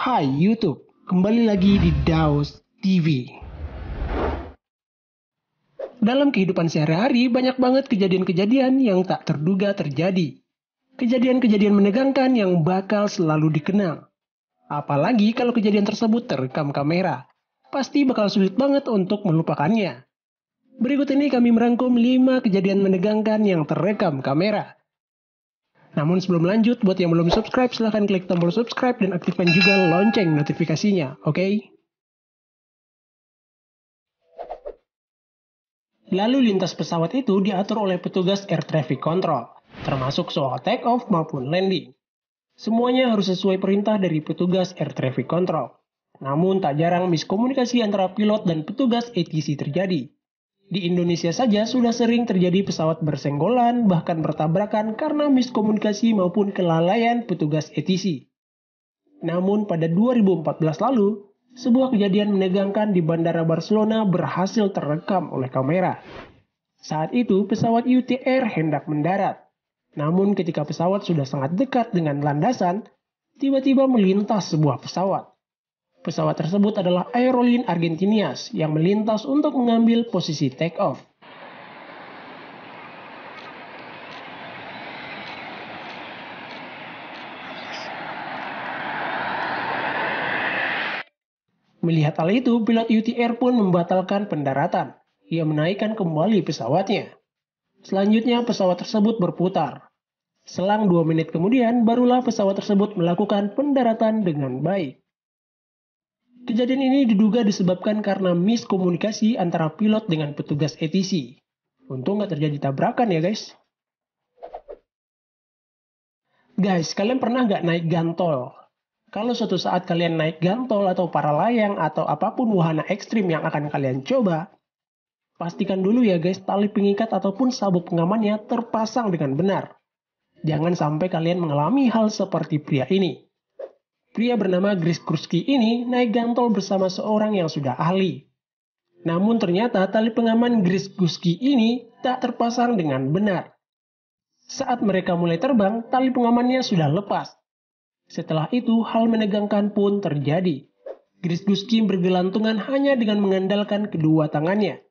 Hai YouTube, kembali lagi di Daos TV. Dalam kehidupan sehari-hari banyak banget kejadian-kejadian yang tak terduga terjadi. Kejadian-kejadian menegangkan yang bakal selalu dikenal. Apalagi kalau kejadian tersebut terekam kamera. Pasti bakal sulit banget untuk melupakannya. Berikut ini kami merangkum 5 kejadian menegangkan yang terekam kamera. Namun sebelum lanjut, buat yang belum subscribe, silahkan klik tombol subscribe dan aktifkan juga lonceng notifikasinya, oke? Okay? Lalu lintas pesawat itu diatur oleh petugas air traffic control, termasuk soal take-off maupun landing. Semuanya harus sesuai perintah dari petugas air traffic control. Namun tak jarang miskomunikasi antara pilot dan petugas ATC terjadi, di Indonesia saja sudah sering terjadi pesawat bersenggolan, bahkan bertabrakan karena miskomunikasi maupun kelalaian petugas ETC. Namun pada 2014 lalu, sebuah kejadian menegangkan di Bandara Barcelona berhasil terekam oleh kamera. Saat itu pesawat UTR hendak mendarat. Namun ketika pesawat sudah sangat dekat dengan landasan, tiba-tiba melintas sebuah pesawat. Pesawat tersebut adalah Aerolin Argentinias yang melintas untuk mengambil posisi take off. Melihat hal itu, pilot UTR pun membatalkan pendaratan. Ia menaikkan kembali pesawatnya. Selanjutnya, pesawat tersebut berputar. Selang dua menit kemudian, barulah pesawat tersebut melakukan pendaratan dengan baik. Kejadian ini diduga disebabkan karena miskomunikasi antara pilot dengan petugas ATC. Untung nggak terjadi tabrakan ya guys. Guys, kalian pernah nggak naik gantol? Kalau suatu saat kalian naik gantol atau para layang atau apapun wahana ekstrim yang akan kalian coba, pastikan dulu ya guys tali pengikat ataupun sabuk pengamannya terpasang dengan benar. Jangan sampai kalian mengalami hal seperti pria ini. Pria bernama Gris Kruski ini naik gantol bersama seorang yang sudah ahli. Namun ternyata tali pengaman Gris Kruski ini tak terpasang dengan benar. Saat mereka mulai terbang, tali pengamannya sudah lepas. Setelah itu, hal menegangkan pun terjadi. Gris Kruski bergelantungan hanya dengan mengandalkan kedua tangannya.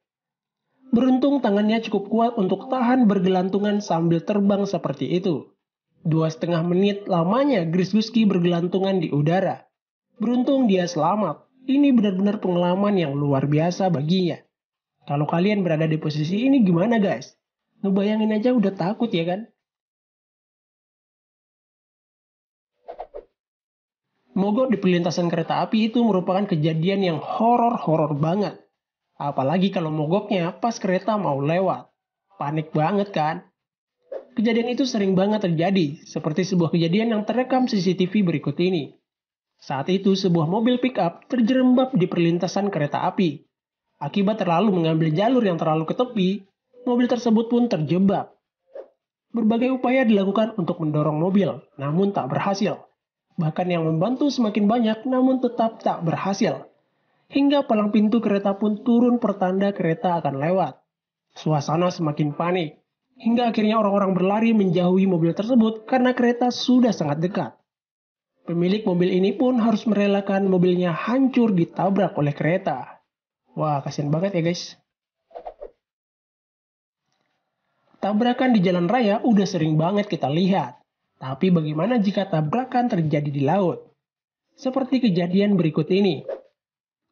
Beruntung tangannya cukup kuat untuk tahan bergelantungan sambil terbang seperti itu. Dua setengah menit lamanya Grisguski bergelantungan di udara. Beruntung dia selamat. Ini benar-benar pengalaman yang luar biasa baginya. Kalau kalian berada di posisi ini gimana guys? Ngebayangin aja udah takut ya kan? Mogok di perlintasan kereta api itu merupakan kejadian yang horor-horor banget. Apalagi kalau mogoknya pas kereta mau lewat. Panik banget kan? Kejadian itu sering banget terjadi, seperti sebuah kejadian yang terekam CCTV berikut ini. Saat itu, sebuah mobil pickup terjerembab di perlintasan kereta api. Akibat terlalu mengambil jalur yang terlalu ke tepi, mobil tersebut pun terjebak. Berbagai upaya dilakukan untuk mendorong mobil, namun tak berhasil. Bahkan yang membantu semakin banyak, namun tetap tak berhasil. Hingga palang pintu kereta pun turun pertanda kereta akan lewat. Suasana semakin panik. Hingga akhirnya orang-orang berlari menjauhi mobil tersebut karena kereta sudah sangat dekat. Pemilik mobil ini pun harus merelakan mobilnya hancur ditabrak oleh kereta. Wah, kasihan banget ya guys. Tabrakan di jalan raya udah sering banget kita lihat. Tapi bagaimana jika tabrakan terjadi di laut? Seperti kejadian berikut ini.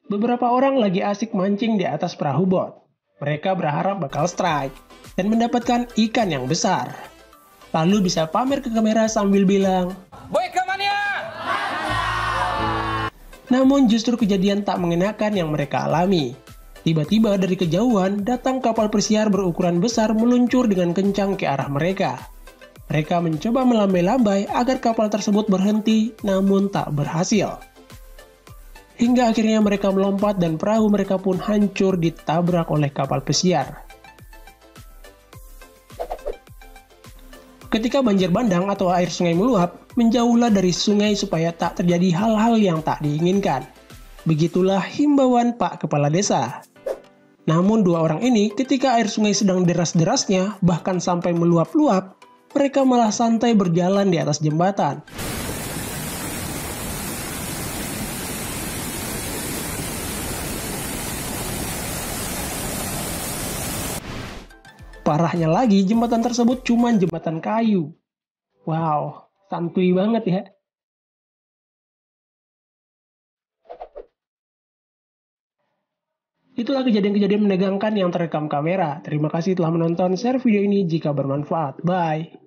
Beberapa orang lagi asik mancing di atas perahu bot. Mereka berharap bakal strike dan mendapatkan ikan yang besar. Lalu bisa pamer ke kamera sambil bilang, Boy Namun justru kejadian tak mengenakan yang mereka alami. Tiba-tiba dari kejauhan datang kapal pesiar berukuran besar meluncur dengan kencang ke arah mereka. Mereka mencoba melambai-lambai agar kapal tersebut berhenti, namun tak berhasil. Hingga akhirnya mereka melompat dan perahu mereka pun hancur ditabrak oleh kapal pesiar. Ketika banjir bandang atau air sungai meluap, menjauhlah dari sungai supaya tak terjadi hal-hal yang tak diinginkan. Begitulah himbauan Pak Kepala Desa. Namun dua orang ini ketika air sungai sedang deras-derasnya, bahkan sampai meluap-luap, mereka malah santai berjalan di atas jembatan. Parahnya lagi, jembatan tersebut cuma jembatan kayu. Wow, santuy banget ya. Itulah kejadian-kejadian menegangkan yang terekam kamera. Terima kasih telah menonton share video ini jika bermanfaat. Bye!